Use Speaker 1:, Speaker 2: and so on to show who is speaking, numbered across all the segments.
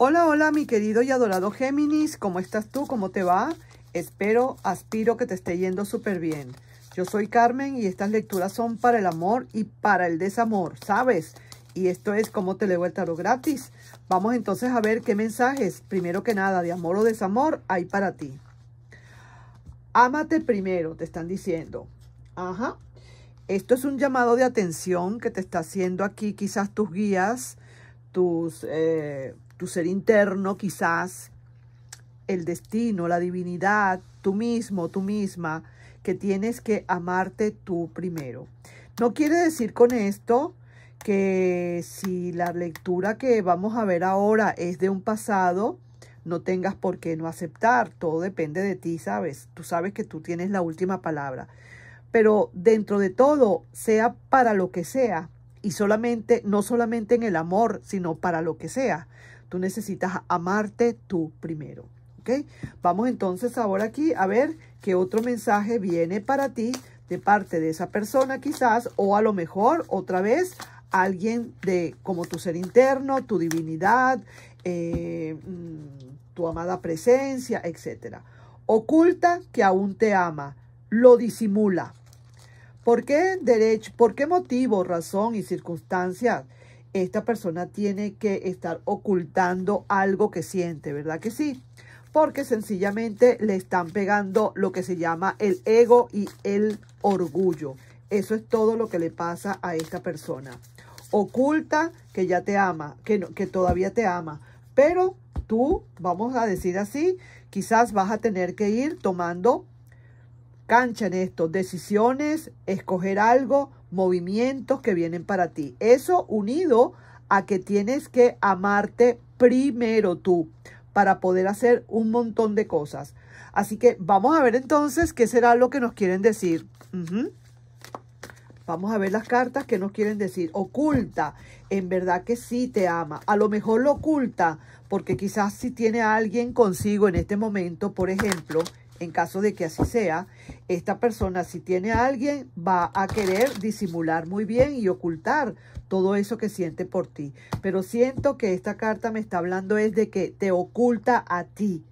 Speaker 1: Hola, hola mi querido y adorado Géminis, ¿cómo estás tú? ¿Cómo te va? Espero, aspiro que te esté yendo súper bien. Yo soy Carmen y estas lecturas son para el amor y para el desamor, ¿sabes? Y esto es como te leo el tarot gratis. Vamos entonces a ver qué mensajes, primero que nada, de amor o desamor hay para ti. Ámate primero, te están diciendo. Ajá. Esto es un llamado de atención que te está haciendo aquí quizás tus guías, tus... Eh, tu ser interno quizás, el destino, la divinidad, tú mismo, tú misma, que tienes que amarte tú primero. No quiere decir con esto que si la lectura que vamos a ver ahora es de un pasado, no tengas por qué no aceptar. Todo depende de ti, ¿sabes? Tú sabes que tú tienes la última palabra. Pero dentro de todo, sea para lo que sea, y solamente, no solamente en el amor, sino para lo que sea. Tú necesitas amarte tú primero. Vamos entonces ahora aquí a ver qué otro mensaje viene para ti de parte de esa persona quizás o a lo mejor otra vez alguien de como tu ser interno, tu divinidad, eh, mm, tu amada presencia, etcétera. Oculta que aún te ama, lo disimula. ¿Por qué derecho, por qué motivo, razón y circunstancia esta persona tiene que estar ocultando algo que siente, ¿verdad que sí? Porque sencillamente le están pegando lo que se llama el ego y el orgullo. Eso es todo lo que le pasa a esta persona. Oculta que ya te ama, que, que todavía te ama, pero tú, vamos a decir así, quizás vas a tener que ir tomando cancha en esto, decisiones, escoger algo, movimientos que vienen para ti. Eso unido a que tienes que amarte primero tú para poder hacer un montón de cosas. Así que vamos a ver entonces qué será lo que nos quieren decir. Vamos a ver las cartas que nos quieren decir. Oculta, en verdad que sí te ama. A lo mejor lo oculta porque quizás si tiene a alguien consigo en este momento, por ejemplo, en caso de que así sea, esta persona si tiene a alguien va a querer disimular muy bien y ocultar todo eso que siente por ti. Pero siento que esta carta me está hablando es de que te oculta a ti,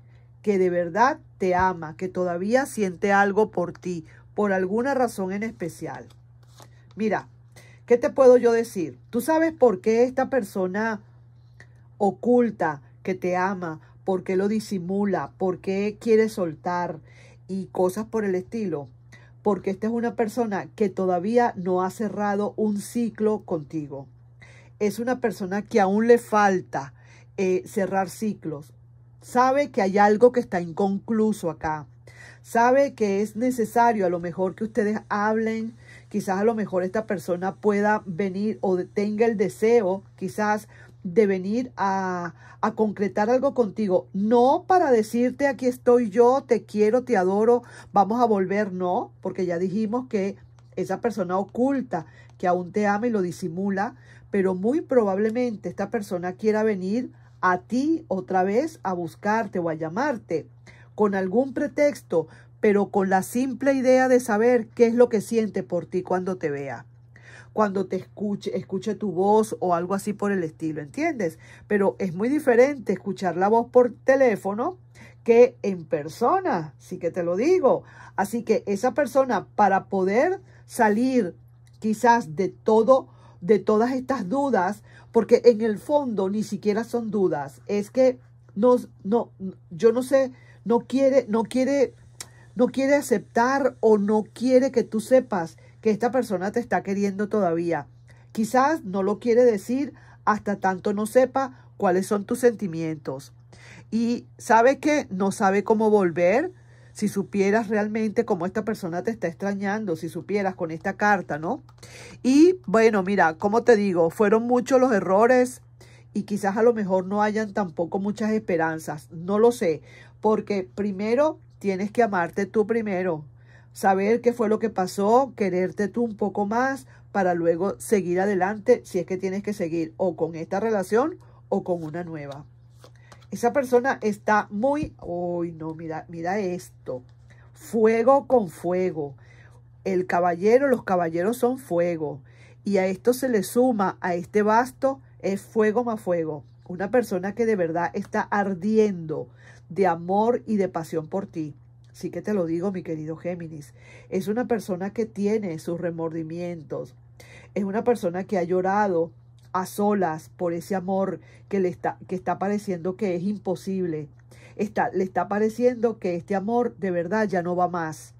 Speaker 1: que de verdad te ama, que todavía siente algo por ti, por alguna razón en especial. Mira, ¿qué te puedo yo decir? Tú sabes por qué esta persona oculta que te ama, por qué lo disimula, por qué quiere soltar y cosas por el estilo. Porque esta es una persona que todavía no ha cerrado un ciclo contigo. Es una persona que aún le falta eh, cerrar ciclos. Sabe que hay algo que está inconcluso acá. Sabe que es necesario a lo mejor que ustedes hablen, quizás a lo mejor esta persona pueda venir o tenga el deseo, quizás de venir a, concretar algo contigo. No para decirte aquí estoy yo, te quiero, te adoro, vamos a volver, no, porque ya dijimos que esa persona oculta, que aún te ama y lo disimula, pero muy probablemente esta persona quiera venir a ti otra vez a buscarte o a llamarte con algún pretexto, pero con la simple idea de saber qué es lo que siente por ti cuando te vea cuando te escuche, escuche tu voz o algo así por el estilo, ¿entiendes? Pero es muy diferente escuchar la voz por teléfono que en persona, sí que te lo digo. Así que esa persona para poder salir quizás de todo, de todas estas dudas, porque en el fondo ni siquiera son dudas, es que no, no, yo no sé, no quiere, no quiere, no quiere aceptar o no quiere que tú sepas que esta persona te está queriendo todavía. Quizás no lo quiere decir hasta tanto no sepa cuáles son tus sentimientos. Y sabe que no sabe cómo volver. Si supieras realmente cómo esta persona te está extrañando, si supieras con esta carta, ¿no? Y bueno, mira, como te digo, fueron muchos los errores y quizás a lo mejor no hayan tampoco muchas esperanzas. No lo sé, porque primero tienes que amarte tú primero, saber qué fue lo que pasó, quererte tú un poco más para luego seguir adelante si es que tienes que seguir o con esta relación o con una nueva. Esa persona está muy, uy, no, mira, mira esto. Fuego con fuego. El caballero, los caballeros son fuego. Y a esto se le suma, a este basto, es fuego más fuego. Una persona que de verdad está ardiendo de amor y de pasión por ti sí que te lo digo, mi querido Géminis, es una persona que tiene sus remordimientos, es una persona que ha llorado a solas por ese amor que le está, que está pareciendo que es imposible. Está, le está pareciendo que este amor de verdad ya no va más.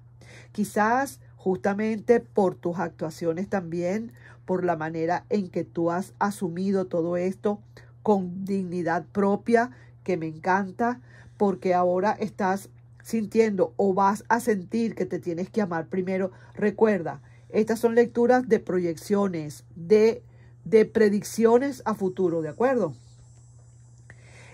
Speaker 1: Quizás justamente por tus actuaciones también, por la manera en que tú has asumido todo esto con dignidad propia, que me encanta, porque ahora estás sintiendo o vas a sentir que te tienes que amar primero, recuerda, estas son lecturas de proyecciones, de, de predicciones a futuro, ¿de acuerdo?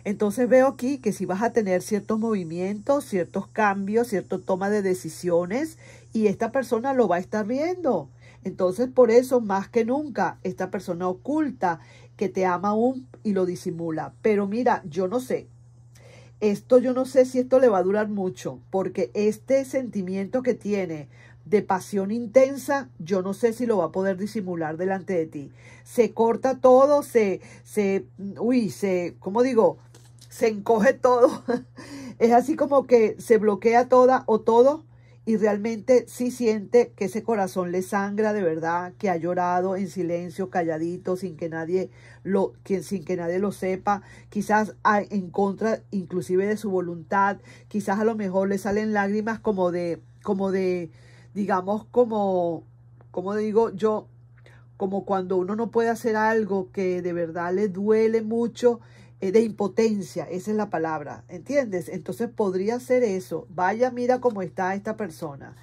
Speaker 1: Entonces veo aquí que si vas a tener ciertos movimientos, ciertos cambios, cierta toma de decisiones y esta persona lo va a estar viendo. Entonces por eso más que nunca esta persona oculta que te ama aún y lo disimula. Pero mira, yo no sé, esto yo no sé si esto le va a durar mucho, porque este sentimiento que tiene de pasión intensa, yo no sé si lo va a poder disimular delante de ti. Se corta todo, se, se, uy, se, ¿cómo digo? Se encoge todo. es así como que se bloquea toda o todo y realmente sí siente que ese corazón le sangra de verdad, que ha llorado en silencio, calladito, sin que nadie lo, quien sin que nadie lo sepa, quizás en contra inclusive de su voluntad, quizás a lo mejor le salen lágrimas como de, como de, digamos, como, como digo yo, como cuando uno no puede hacer algo que de verdad le duele mucho eh, de impotencia, esa es la palabra, ¿entiendes? Entonces podría ser eso. Vaya, mira cómo está esta persona.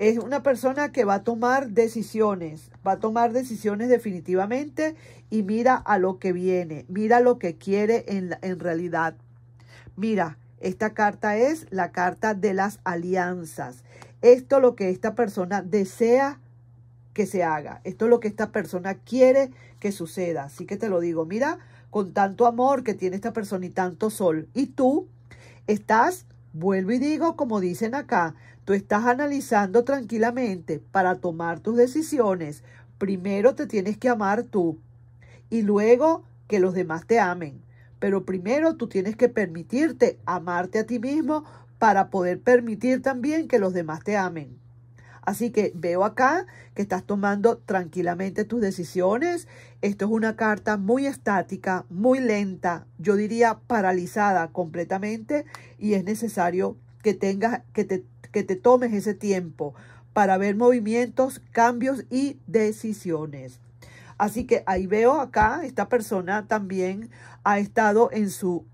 Speaker 1: Es una persona que va a tomar decisiones, va a tomar decisiones definitivamente y mira a lo que viene, mira lo que quiere en, en realidad. Mira, esta carta es la carta de las alianzas. Esto es lo que esta persona desea que se haga, esto es lo que esta persona quiere que suceda. Así que te lo digo, mira, con tanto amor que tiene esta persona y tanto sol. Y tú estás, vuelvo y digo, como dicen acá, tú estás analizando tranquilamente para tomar tus decisiones. Primero te tienes que amar tú y luego que los demás te amen. Pero primero tú tienes que permitirte amarte a ti mismo para poder permitir también que los demás te amen. Así que veo acá que estás tomando tranquilamente tus decisiones. Esto es una carta muy estática, muy lenta, yo diría paralizada completamente y es necesario que tengas, que te, que te tomes ese tiempo para ver movimientos, cambios y decisiones. Así que ahí veo acá, esta persona también ha estado en su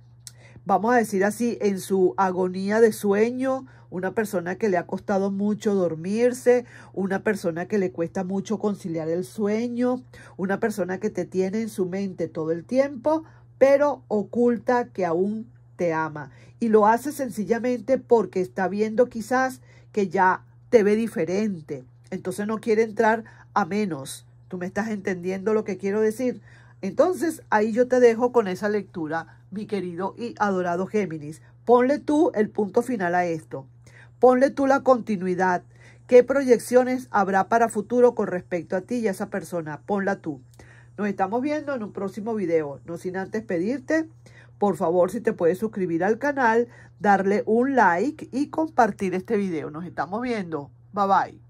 Speaker 1: vamos a decir así, en su agonía de sueño, una persona que le ha costado mucho dormirse, una persona que le cuesta mucho conciliar el sueño, una persona que te tiene en su mente todo el tiempo, pero oculta que aún te ama. Y lo hace sencillamente porque está viendo quizás que ya te ve diferente. Entonces no quiere entrar a menos. ¿Tú me estás entendiendo lo que quiero decir? Entonces ahí yo te dejo con esa lectura mi querido y adorado Géminis. Ponle tú el punto final a esto. Ponle tú la continuidad. ¿Qué proyecciones habrá para futuro con respecto a ti y a esa persona? Ponla tú. Nos estamos viendo en un próximo video. No sin antes pedirte, por favor, si te puedes suscribir al canal, darle un like y compartir este video. Nos estamos viendo. Bye bye.